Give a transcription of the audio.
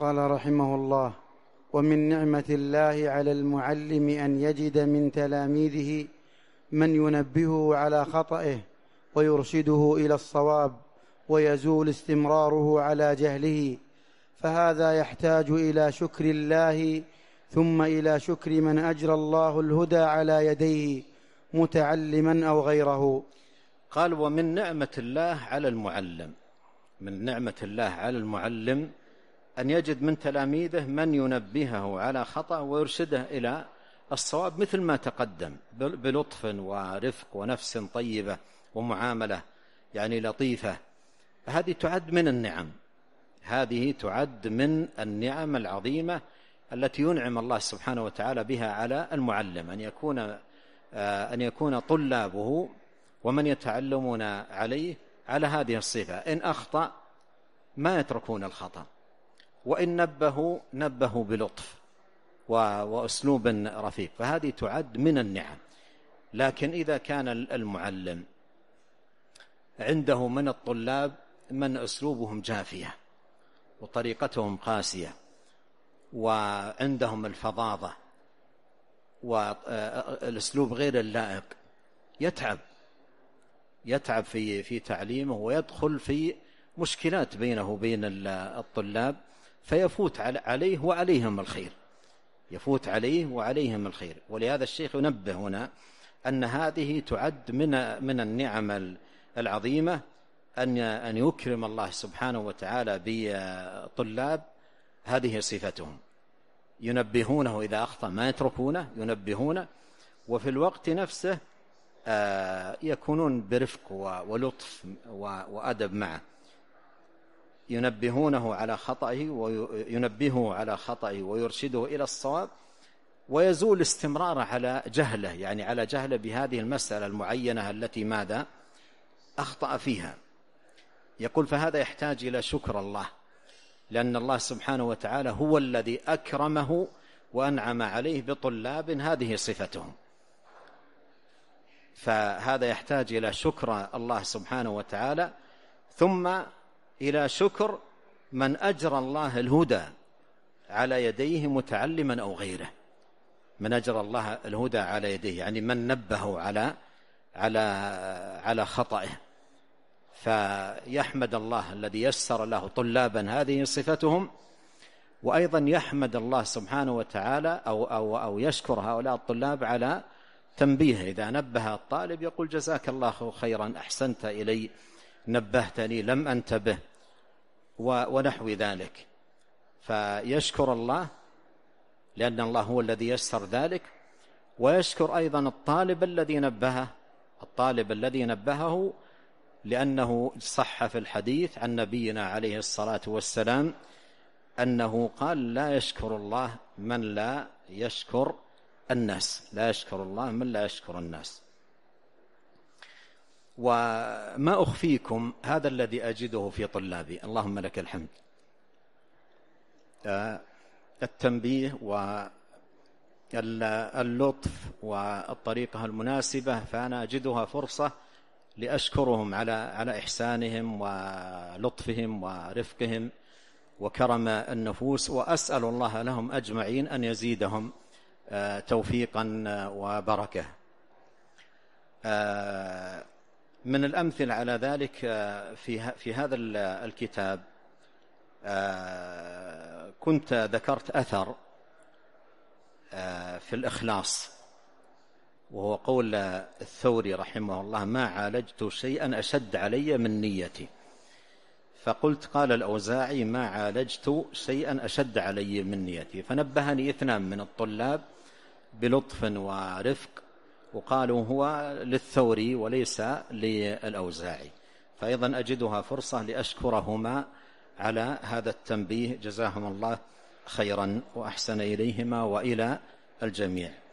قال رحمه الله ومن نعمه الله على المعلم ان يجد من تلاميذه من ينبهه على خطئه ويرشده الى الصواب ويزول استمراره على جهله فهذا يحتاج الى شكر الله ثم الى شكر من اجرى الله الهدى على يديه متعلما او غيره قال ومن نعمه الله على المعلم من نعمه الله على المعلم أن يجد من تلاميذه من ينبهه على خطأ ويرشده إلى الصواب مثل ما تقدم بلطف ورفق ونفس طيبة ومعاملة يعني لطيفة هذه تعد من النعم هذه تعد من النعم العظيمة التي ينعم الله سبحانه وتعالى بها على المعلم أن يكون آه، أن يكون طلابه ومن يتعلمون عليه على هذه الصفة إن أخطأ ما يتركون الخطأ وإن نبهوا نبهوا بلطف وأسلوب رفيق فهذه تعد من النعم لكن إذا كان المعلم عنده من الطلاب من أسلوبهم جافية وطريقتهم قاسية وعندهم الفظاظة والأسلوب غير اللائق يتعب يتعب في في تعليمه ويدخل في مشكلات بينه وبين الطلاب فيفوت عليه وعليهم الخير يفوت عليه وعليهم الخير ولهذا الشيخ ينبه هنا أن هذه تعد من من النعم العظيمة أن أن يكرم الله سبحانه وتعالى بطلاب هذه صفتهم ينبهونه إذا أخطأ ما يتركونه ينبهونه وفي الوقت نفسه آه، يكونون برفق ولطف وأدب معه ينبهونه على خطئه وينبهه على خطئه ويرشده إلى الصواب ويزول استمراره على جهله يعني على جهله بهذه المسألة المعينة التي ماذا أخطأ فيها يقول فهذا يحتاج إلى شكر الله لأن الله سبحانه وتعالى هو الذي أكرمه وأنعم عليه بطلاب هذه صفتهم فهذا يحتاج إلى شكر الله سبحانه وتعالى ثم إلى شكر من أجرى الله الهدى على يديه متعلما أو غيره من أجرى الله الهدى على يديه يعني من نبهه على على على خطئه فيحمد الله الذي يسر له طلابا هذه صفتهم وأيضا يحمد الله سبحانه وتعالى أو, أو, أو يشكر هؤلاء الطلاب على تنبيهه إذا نبه الطالب يقول جزاك الله خيرا أحسنت إلي نبهتني لم أنتبه ونحو ذلك فيشكر الله لأن الله هو الذي يسر ذلك ويشكر أيضا الطالب الذي نبهه الطالب الذي نبهه لأنه صح في الحديث عن نبينا عليه الصلاة والسلام أنه قال لا يشكر الله من لا يشكر الناس لا يشكر الله من لا يشكر الناس وما أخفيكم هذا الذي أجده في طلابي اللهم لك الحمد آه، التنبيه واللطف والطريقة المناسبة فأنا أجدها فرصة لأشكرهم على على إحسانهم ولطفهم ورفقهم وكرم النفوس وأسأل الله لهم أجمعين أن يزيدهم آه، توفيقا وبركة آه، من الأمثلة على ذلك آه، في في هذا الكتاب آه، كنت ذكرت أثر آه، في الإخلاص وهو قول الثوري رحمه الله ما عالجت شيئا أشد علي من نيتي فقلت قال الأوزاعي ما عالجت شيئا أشد علي من نيتي فنبهني اثنان من الطلاب بلطف ورفق وقالوا هو للثوري وليس للأوزاعي فأيضا أجدها فرصة لأشكرهما على هذا التنبيه جزاهم الله خيرا وأحسن إليهما وإلى الجميع